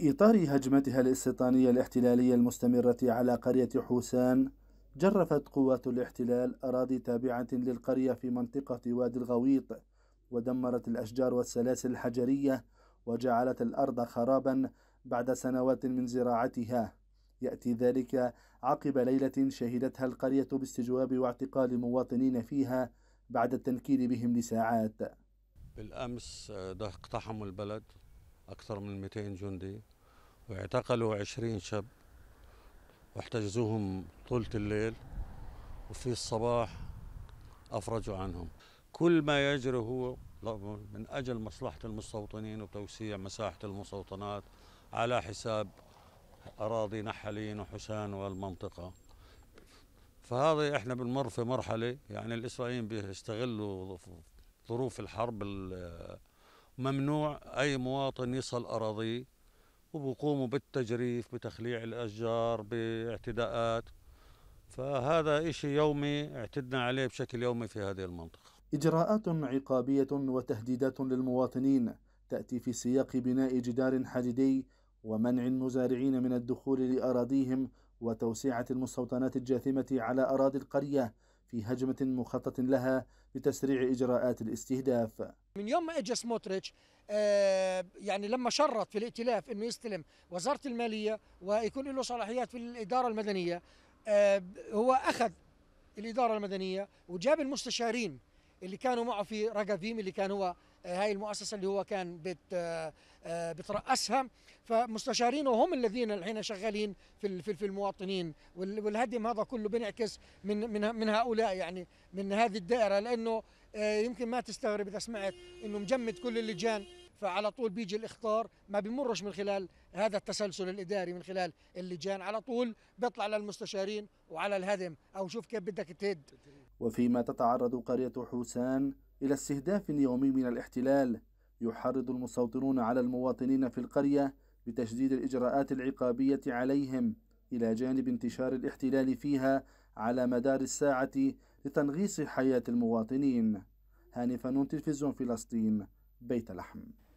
في إطار هجمتها الاستيطانية الاحتلالية المستمرة على قرية حوسان جرفت قوات الاحتلال أراضي تابعة للقرية في منطقة وادي الغويط ودمرت الأشجار والسلاسل الحجرية وجعلت الأرض خرابا بعد سنوات من زراعتها يأتي ذلك عقب ليلة شهدتها القرية باستجواب واعتقال مواطنين فيها بعد التنكيل بهم لساعات بالأمس آه، ده اقتحموا البلد أكثر من 200 جندي واعتقلوا 20 شاب واحتجزوهم طولة الليل وفي الصباح أفرجوا عنهم كل ما يجري هو من أجل مصلحة المستوطنين وتوسيع مساحة المستوطنات على حساب أراضي نحلين وحسان والمنطقة فهذا احنا بنمر في مرحلة يعني الإسرائيليين بيستغلوا ظروف الحرب ممنوع أي مواطن يصل أراضيه وبقوموا بالتجريف بتخليع الأشجار باعتداءات فهذا إشي يومي اعتدنا عليه بشكل يومي في هذه المنطقة إجراءات عقابية وتهديدات للمواطنين تأتي في سياق بناء جدار حديدي ومنع المزارعين من الدخول لأراضيهم وتوسعة المستوطنات الجاثمة على أراضي القرية في هجمة مخطط لها لتسريع إجراءات الاستهداف من يوم ما إجا سموتريتش آه، يعني لما شرط في الائتلاف أنه يستلم وزارة المالية ويكون له صلاحيات في الإدارة المدنية آه، هو أخذ الإدارة المدنية وجاب المستشارين اللي كانوا معه في رقافيم اللي كان هو آه، هاي المؤسسه اللي هو كان بت آه، آه، بترأسها فمستشارينه هم الذين الحين شغالين في في المواطنين والهدم هذا كله بنعكس من من من هؤلاء يعني من هذه الدائره لانه يمكن ما تستغرب اذا سمعت انه مجمد كل اللجان فعلى طول بيجي الاخطار ما بيمرش من خلال هذا التسلسل الاداري من خلال اللجان على طول بيطلع للمستشارين وعلى الهدم او شوف كيف بدك تهد وفيما تتعرض قريه حوسان إلى استهداف يومي من الاحتلال يحرض المستوطنون على المواطنين في القرية بتشديد الإجراءات العقابية عليهم إلى جانب انتشار الاحتلال فيها على مدار الساعة لتنغيص حياة المواطنين هاني فنون تلفزيون فلسطين بيت لحم